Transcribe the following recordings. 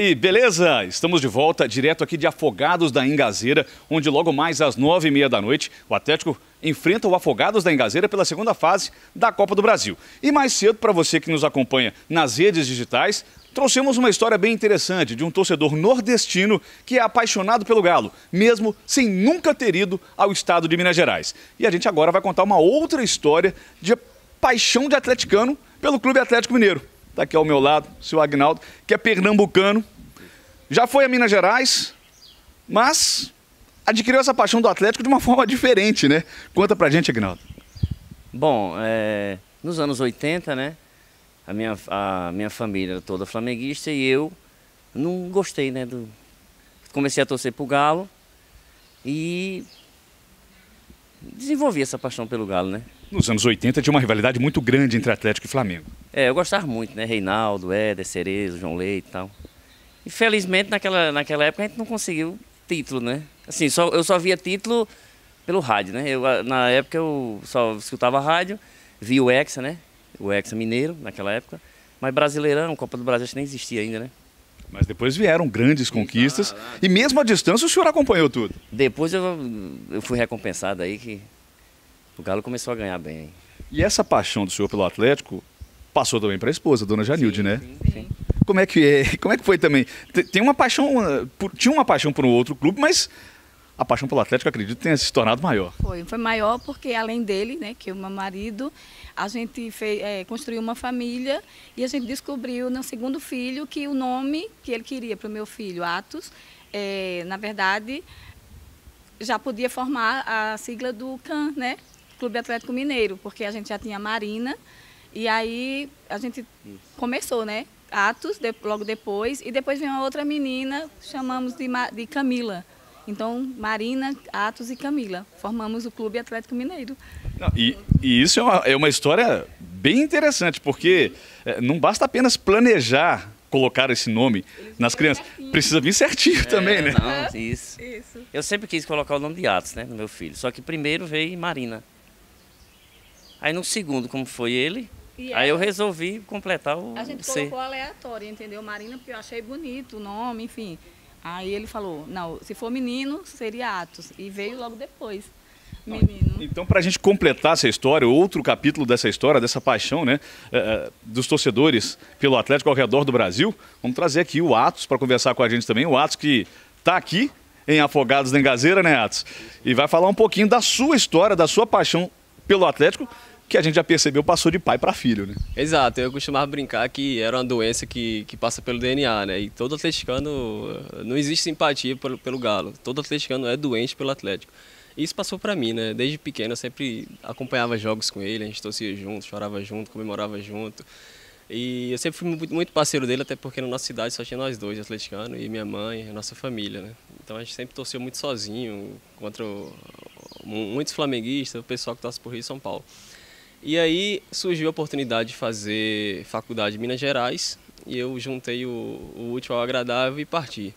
aí, beleza? Estamos de volta direto aqui de Afogados da Engazeira, onde logo mais às nove e meia da noite o Atlético enfrenta o Afogados da Engazeira pela segunda fase da Copa do Brasil. E mais cedo, para você que nos acompanha nas redes digitais, trouxemos uma história bem interessante de um torcedor nordestino que é apaixonado pelo Galo, mesmo sem nunca ter ido ao estado de Minas Gerais. E a gente agora vai contar uma outra história de paixão de atleticano pelo Clube Atlético Mineiro. Está aqui ao meu lado, o seu Agnaldo, que é pernambucano, já foi a Minas Gerais, mas adquiriu essa paixão do Atlético de uma forma diferente, né? Conta pra gente, Agnaldo. Bom, é, nos anos 80, né? A minha, a minha família era toda flamenguista e eu não gostei, né? Do... Comecei a torcer pro Galo e desenvolvi essa paixão pelo Galo, né? Nos anos 80 tinha uma rivalidade muito grande entre Atlético e Flamengo. É, eu gostava muito, né? Reinaldo, Éder, Cerezo, João Leite e tal. Infelizmente, naquela, naquela época, a gente não conseguiu título, né? Assim, só, eu só via título pelo rádio, né? Eu, na época, eu só escutava rádio, via o Hexa, né? O Hexa Mineiro, naquela época. Mas Brasileirão, Copa do Brasil, acho que nem existia ainda, né? Mas depois vieram grandes ah, conquistas. Ah, e mesmo à distância, o senhor acompanhou tudo. Depois eu, eu fui recompensado aí que o Galo começou a ganhar bem. E essa paixão do senhor pelo Atlético passou também para a esposa, dona Janilde, sim, né? Sim, sim como é que é, como é que foi também. Tem uma paixão, uh, por, tinha uma paixão por um outro clube, mas a paixão pelo Atlético, acredito, tenha se tornado maior. Foi, foi maior porque além dele, né, que é o meu marido, a gente fez, é, construiu uma família e a gente descobriu no segundo filho que o nome que ele queria para o meu filho, Atos, é, na verdade, já podia formar a sigla do CAN, né, Clube Atlético Mineiro, porque a gente já tinha Marina e aí a gente começou, né, Atos, de, logo depois, e depois vem uma outra menina, chamamos de, de Camila. Então, Marina, Atos e Camila, formamos o Clube Atlético Mineiro. Não, e, e, isso é uma, é uma história bem interessante, porque é, não basta apenas planejar colocar esse nome Eles nas crianças. Certinho. Precisa vir certinho é, também, né? Não, isso. isso. Eu sempre quis colocar o nome de Atos, né, no meu filho. Só que primeiro veio Marina. Aí no segundo, como foi ele, e aí é eu resolvi completar o A gente colocou aleatório, entendeu, Marina? Porque eu achei bonito o nome, enfim. Aí ele falou, não, se for menino, seria Atos. E veio logo depois. Menino. Então, para a gente completar essa história, outro capítulo dessa história, dessa paixão né, eh, eh, dos torcedores pelo Atlético ao redor do Brasil, vamos trazer aqui o Atos para conversar com a gente também. O Atos que está aqui em Afogados da Engazeira, né, Atos? E vai falar um pouquinho da sua história, da sua paixão pelo Atlético que a gente já percebeu passou de pai para filho, né? Exato, eu costumava brincar que era uma doença que, que passa pelo DNA, né? E todo atleticano, não existe simpatia pelo, pelo galo, todo atleticano é doente pelo Atlético. E isso passou para mim, né? Desde pequeno eu sempre acompanhava jogos com ele, a gente torcia junto, chorava junto, comemorava junto. E eu sempre fui muito parceiro dele, até porque na nossa cidade só tinha nós dois, atleticano e minha mãe, a nossa família, né? Então a gente sempre torceu muito sozinho contra o, muitos flamenguistas, o pessoal que torce por Rio e São Paulo. E aí surgiu a oportunidade de fazer faculdade em Minas Gerais e eu juntei o, o útil ao agradável e parti.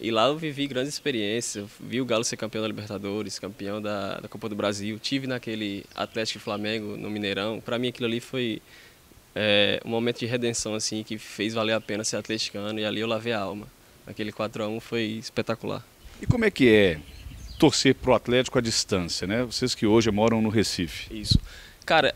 E lá eu vivi grandes experiências, vi o Galo ser campeão da Libertadores, campeão da, da Copa do Brasil, tive naquele Atlético Flamengo no Mineirão. Para mim aquilo ali foi é, um momento de redenção assim que fez valer a pena ser atleticano e ali eu lavei a alma. Aquele 4 a 1 foi espetacular. E como é que é torcer pro Atlético à distância, né? Vocês que hoje moram no Recife. Isso. Cara,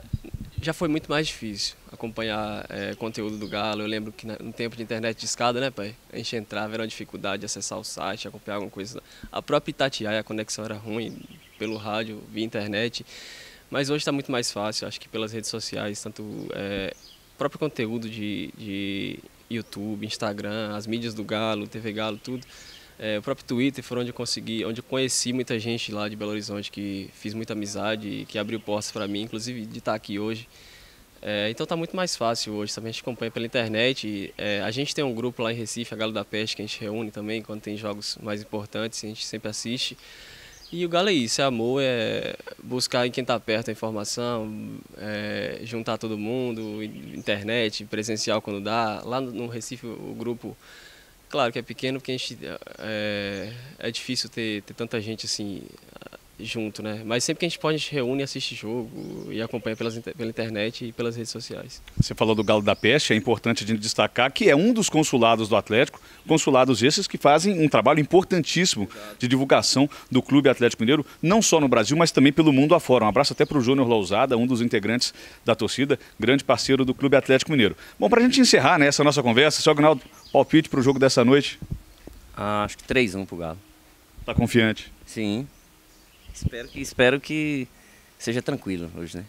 já foi muito mais difícil acompanhar é, conteúdo do Galo. Eu lembro que no tempo de internet de escada, né, pai? A gente entrava, era uma dificuldade de acessar o site, acompanhar alguma coisa. A própria Itatiaia, a conexão era ruim pelo rádio, via internet. Mas hoje está muito mais fácil, acho que pelas redes sociais, tanto é, próprio conteúdo de, de YouTube, Instagram, as mídias do Galo, TV Galo, tudo. É, o próprio Twitter foi onde eu consegui, onde eu conheci muita gente lá de Belo Horizonte, que fiz muita amizade que abriu portas para mim, inclusive de estar tá aqui hoje. É, então está muito mais fácil hoje, também a gente acompanha pela internet. E, é, a gente tem um grupo lá em Recife, a Galo da Peste, que a gente reúne também quando tem jogos mais importantes, a gente sempre assiste. E o Galo é isso, é amor, é buscar em quem está perto a informação, é juntar todo mundo, internet, presencial quando dá. Lá no Recife o grupo Claro que é pequeno porque a gente, é, é difícil ter, ter tanta gente assim junto, né? Mas sempre que a gente pode, a gente reúne, assiste jogo e acompanha pelas, pela internet e pelas redes sociais. Você falou do Galo da Peste, é importante de destacar que é um dos consulados do Atlético, consulados esses que fazem um trabalho importantíssimo de divulgação do Clube Atlético Mineiro, não só no Brasil, mas também pelo mundo afora. Um abraço até para o Júnior Lousada, um dos integrantes da torcida, grande parceiro do Clube Atlético Mineiro. Bom, para a gente encerrar né, essa nossa conversa, seu Agnaldo, Palpite para o jogo dessa noite? Ah, acho que 3-1 pro Galo. Tá confiante? Sim. Espero que, espero que seja tranquilo hoje, né?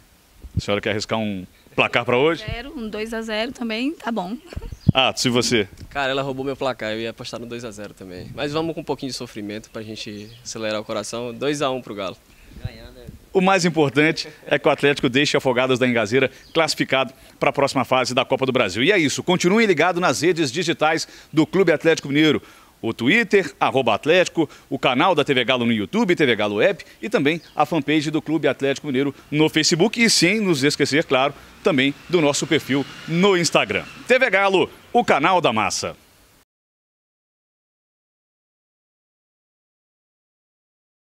A senhora quer arriscar um placar para hoje? Zero, um 2x0 também, tá bom. Ah, se você? Cara, ela roubou meu placar, eu ia apostar no 2x0 também. Mas vamos com um pouquinho de sofrimento pra gente acelerar o coração. 2x1 pro Galo. Ganhando. O mais importante é que o Atlético deixe Afogados da Engazeira classificado para a próxima fase da Copa do Brasil. E é isso. Continue ligado nas redes digitais do Clube Atlético Mineiro. O Twitter, arroba Atlético, o canal da TV Galo no YouTube, TV Galo App e também a fanpage do Clube Atlético Mineiro no Facebook. E sem nos esquecer, claro, também do nosso perfil no Instagram. TV Galo, o canal da massa.